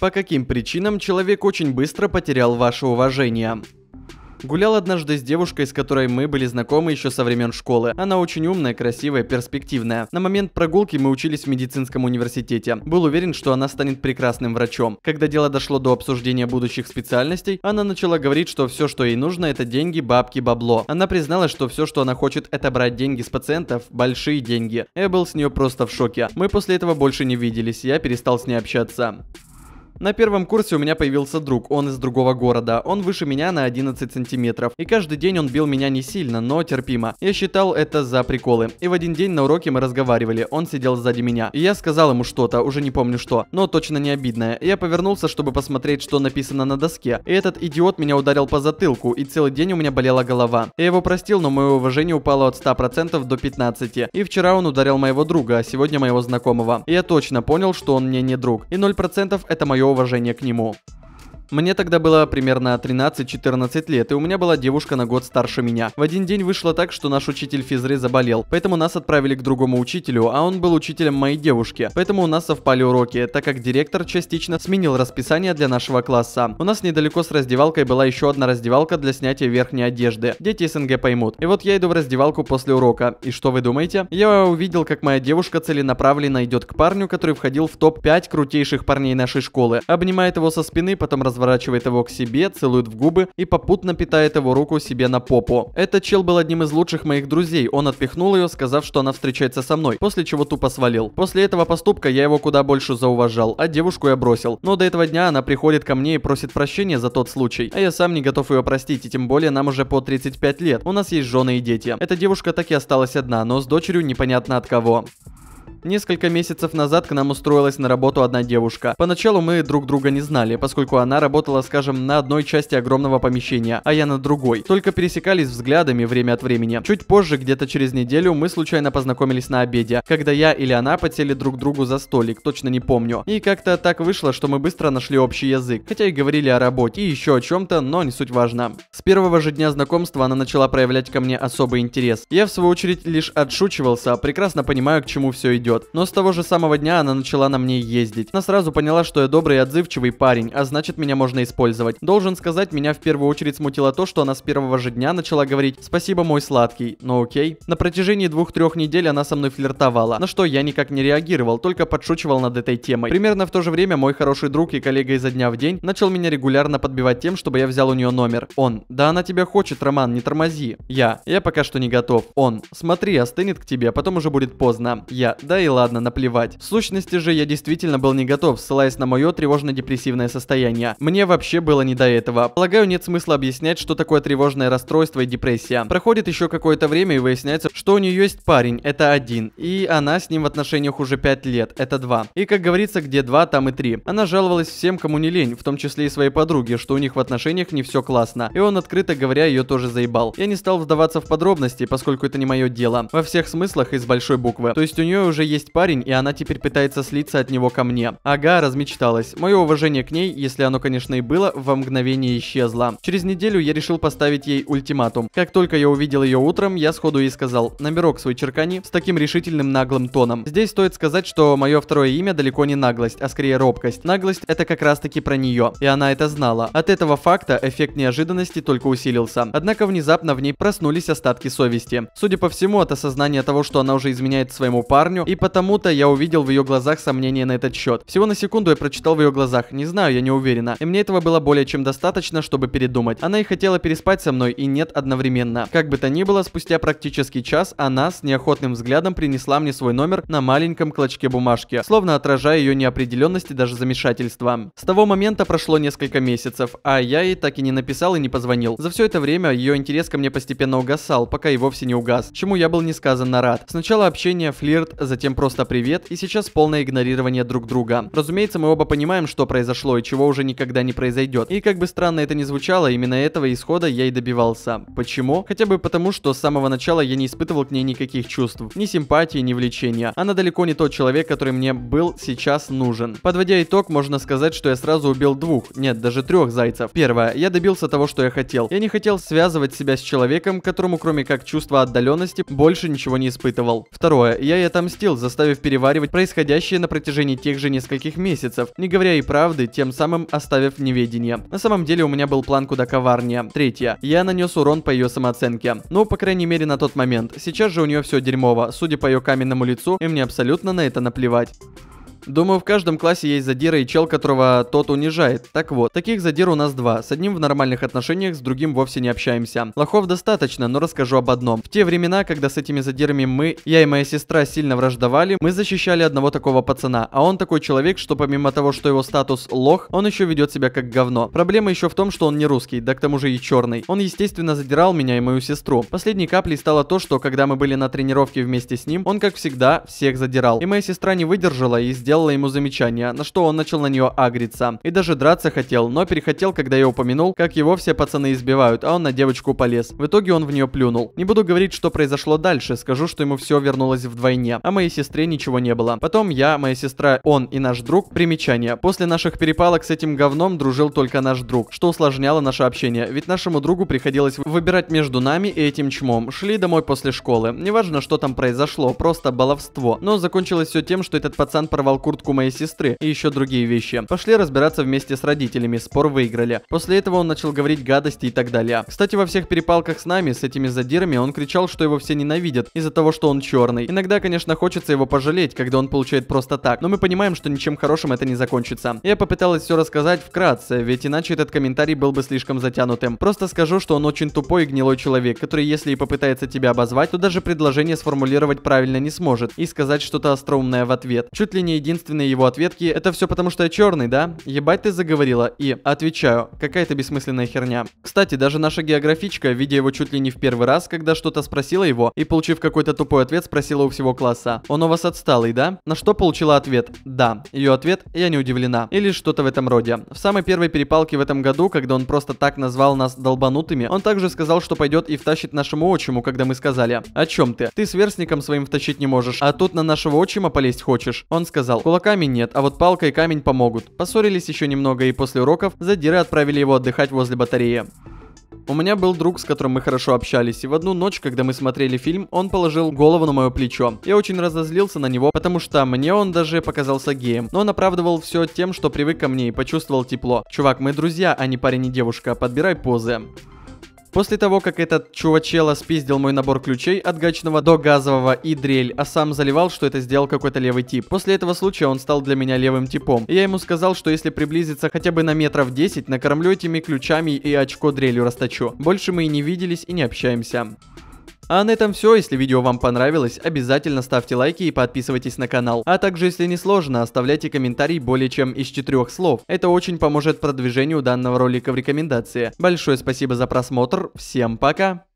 По каким причинам человек очень быстро потерял ваше уважение? Гулял однажды с девушкой, с которой мы были знакомы еще со времен школы. Она очень умная, красивая, перспективная. На момент прогулки мы учились в медицинском университете. Был уверен, что она станет прекрасным врачом. Когда дело дошло до обсуждения будущих специальностей, она начала говорить, что все, что ей нужно, это деньги, бабки, бабло. Она призналась, что все, что она хочет, это брать деньги с пациентов, большие деньги. Я был с нее просто в шоке. Мы после этого больше не виделись, я перестал с ней общаться. На первом курсе у меня появился друг, он из другого города. Он выше меня на 11 сантиметров. И каждый день он бил меня не сильно, но терпимо. Я считал это за приколы. И в один день на уроке мы разговаривали, он сидел сзади меня. И я сказал ему что-то, уже не помню что, но точно не обидное. Я повернулся, чтобы посмотреть, что написано на доске. И этот идиот меня ударил по затылку, и целый день у меня болела голова. Я его простил, но мое уважение упало от 100% до 15%. И вчера он ударил моего друга, а сегодня моего знакомого. И я точно понял, что он мне не друг. И 0% это мое мое уважение к нему. Мне тогда было примерно 13-14 лет, и у меня была девушка на год старше меня. В один день вышло так, что наш учитель физры заболел, поэтому нас отправили к другому учителю, а он был учителем моей девушки, поэтому у нас совпали уроки, так как директор частично сменил расписание для нашего класса. У нас недалеко с раздевалкой была еще одна раздевалка для снятия верхней одежды. Дети СНГ поймут. И вот я иду в раздевалку после урока, и что вы думаете? Я увидел, как моя девушка целенаправленно идет к парню, который входил в топ-5 крутейших парней нашей школы, обнимает его со спины, потом раз разворачивает его к себе, целует в губы и попутно питает его руку себе на попу. Этот чел был одним из лучших моих друзей, он отпихнул ее, сказав, что она встречается со мной, после чего тупо свалил. После этого поступка я его куда больше зауважал, а девушку я бросил. Но до этого дня она приходит ко мне и просит прощения за тот случай, а я сам не готов ее простить, и тем более нам уже по 35 лет, у нас есть жены и дети. Эта девушка так и осталась одна, но с дочерью непонятно от кого. Несколько месяцев назад к нам устроилась на работу одна девушка. Поначалу мы друг друга не знали, поскольку она работала, скажем, на одной части огромного помещения, а я на другой. Только пересекались взглядами время от времени. Чуть позже, где-то через неделю, мы случайно познакомились на обеде, когда я или она подсели друг другу за столик, точно не помню. И как-то так вышло, что мы быстро нашли общий язык, хотя и говорили о работе и еще о чем-то, но не суть важна. С первого же дня знакомства она начала проявлять ко мне особый интерес. Я в свою очередь лишь отшучивался, прекрасно понимаю, к чему все идет идет. Но с того же самого дня она начала на мне ездить. Она сразу поняла, что я добрый и отзывчивый парень, а значит меня можно использовать. Должен сказать, меня в первую очередь смутило то, что она с первого же дня начала говорить «Спасибо, мой сладкий», но окей. На протяжении двух-трех недель она со мной флиртовала, на что я никак не реагировал, только подшучивал над этой темой. Примерно в то же время мой хороший друг и коллега изо дня в день начал меня регулярно подбивать тем, чтобы я взял у нее номер. Он. Да она тебя хочет, Роман, не тормози. Я. Я пока что не готов. Он. Смотри, остынет к тебе, а потом уже будет поздно. Я. Да да и ладно, наплевать. В сущности же я действительно был не готов, ссылаясь на мое тревожно-депрессивное состояние. Мне вообще было не до этого. Полагаю, нет смысла объяснять, что такое тревожное расстройство и депрессия. Проходит еще какое-то время и выясняется, что у нее есть парень, это один. И она с ним в отношениях уже 5 лет, это 2. И как говорится, где 2, там и 3. Она жаловалась всем, кому не лень, в том числе и своей подруге, что у них в отношениях не все классно. И он, открыто говоря, ее тоже заебал. Я не стал вдаваться в подробности, поскольку это не мое дело. Во всех смыслах и с большой буквы. То есть у нее уже есть парень, и она теперь пытается слиться от него ко мне. Ага, размечталась. Мое уважение к ней, если оно, конечно, и было, во мгновение исчезло. Через неделю я решил поставить ей ультиматум. Как только я увидел ее утром, я сходу ей сказал «Номерок свой черкани» с таким решительным наглым тоном. Здесь стоит сказать, что мое второе имя далеко не наглость, а скорее робкость. Наглость это как раз таки про нее, и она это знала. От этого факта эффект неожиданности только усилился. Однако внезапно в ней проснулись остатки совести. Судя по всему, от осознания того, что она уже изменяет своему парню и и потому-то я увидел в ее глазах сомнения на этот счет. Всего на секунду я прочитал в ее глазах, не знаю, я не уверена. И мне этого было более чем достаточно, чтобы передумать. Она и хотела переспать со мной, и нет одновременно. Как бы то ни было, спустя практически час она с неохотным взглядом принесла мне свой номер на маленьком клочке бумажки, словно отражая ее неопределенность и даже замешательство. С того момента прошло несколько месяцев, а я ей так и не написал и не позвонил. За все это время ее интерес ко мне постепенно угасал, пока и вовсе не угас, чему я был несказанно рад. Сначала общение, флирт, затем затем просто привет и сейчас полное игнорирование друг друга. Разумеется, мы оба понимаем, что произошло и чего уже никогда не произойдет. И как бы странно это ни звучало, именно этого исхода я и добивался. Почему? Хотя бы потому, что с самого начала я не испытывал к ней никаких чувств, ни симпатии, ни влечения. Она далеко не тот человек, который мне был сейчас нужен. Подводя итог, можно сказать, что я сразу убил двух, нет, даже трех зайцев. Первое, я добился того, что я хотел. Я не хотел связывать себя с человеком, которому кроме как чувства отдаленности больше ничего не испытывал. Второе, я и отомстил заставив переваривать происходящее на протяжении тех же нескольких месяцев, не говоря и правды, тем самым оставив неведение. На самом деле у меня был план куда коварнее. Третье. Я нанес урон по ее самооценке. Ну, по крайней мере, на тот момент. Сейчас же у нее все дерьмово. Судя по ее каменному лицу, и мне абсолютно на это наплевать. Думаю, в каждом классе есть задира и чел, которого тот унижает. Так вот, таких задир у нас два. С одним в нормальных отношениях, с другим вовсе не общаемся. Лохов достаточно, но расскажу об одном. В те времена, когда с этими задирами мы, я и моя сестра сильно враждовали, мы защищали одного такого пацана. А он такой человек, что помимо того, что его статус лох, он еще ведет себя как говно. Проблема еще в том, что он не русский, да к тому же и черный. Он, естественно, задирал меня и мою сестру. Последней каплей стало то, что когда мы были на тренировке вместе с ним, он, как всегда, всех задирал. И моя сестра не выдержала и сделала сделала ему замечание, на что он начал на нее агриться. И даже драться хотел, но перехотел, когда я упомянул, как его все пацаны избивают, а он на девочку полез. В итоге он в нее плюнул. Не буду говорить, что произошло дальше, скажу, что ему все вернулось вдвойне. А моей сестре ничего не было. Потом я, моя сестра, он и наш друг. Примечание. После наших перепалок с этим говном дружил только наш друг, что усложняло наше общение. Ведь нашему другу приходилось выбирать между нами и этим чмом. Шли домой после школы. Неважно, что там произошло, просто баловство. Но закончилось все тем, что этот пацан порвал куртку моей сестры и еще другие вещи. Пошли разбираться вместе с родителями, спор выиграли. После этого он начал говорить гадости и так далее. Кстати, во всех перепалках с нами, с этими задирами, он кричал, что его все ненавидят из-за того, что он черный. Иногда, конечно, хочется его пожалеть, когда он получает просто так, но мы понимаем, что ничем хорошим это не закончится. Я попыталась все рассказать вкратце, ведь иначе этот комментарий был бы слишком затянутым. Просто скажу, что он очень тупой и гнилой человек, который если и попытается тебя обозвать, то даже предложение сформулировать правильно не сможет и сказать что-то остроумное в ответ. Чуть ли не единственные его ответки «Это все потому, что я черный, да? Ебать ты заговорила?» И отвечаю «Какая-то бессмысленная херня». Кстати, даже наша географичка, видя его чуть ли не в первый раз, когда что-то спросила его и, получив какой-то тупой ответ, спросила у всего класса «Он у вас отсталый, да?» На что получила ответ «Да». Ее ответ «Я не удивлена». Или что-то в этом роде. В самой первой перепалке в этом году, когда он просто так назвал нас долбанутыми, он также сказал, что пойдет и втащит нашему отчиму, когда мы сказали «О чем ты? Ты сверстником своим втащить не можешь, а тут на нашего отчима полезть хочешь?» Он сказал сказал, кулаками нет, а вот палка и камень помогут. Поссорились еще немного и после уроков задиры отправили его отдыхать возле батареи. У меня был друг, с которым мы хорошо общались, и в одну ночь, когда мы смотрели фильм, он положил голову на мое плечо. Я очень разозлился на него, потому что мне он даже показался геем, но он оправдывал все тем, что привык ко мне и почувствовал тепло. Чувак, мы друзья, а не парень и девушка, подбирай позы. После того, как этот чувачело спиздил мой набор ключей от гачного до газового и дрель, а сам заливал, что это сделал какой-то левый тип. После этого случая он стал для меня левым типом. И я ему сказал, что если приблизиться хотя бы на метров 10, накормлю этими ключами и очко дрелью расточу. Больше мы и не виделись и не общаемся. А на этом все, если видео вам понравилось, обязательно ставьте лайки и подписывайтесь на канал. А также, если не сложно, оставляйте комментарий более чем из четырех слов. Это очень поможет продвижению данного ролика в рекомендации. Большое спасибо за просмотр, всем пока!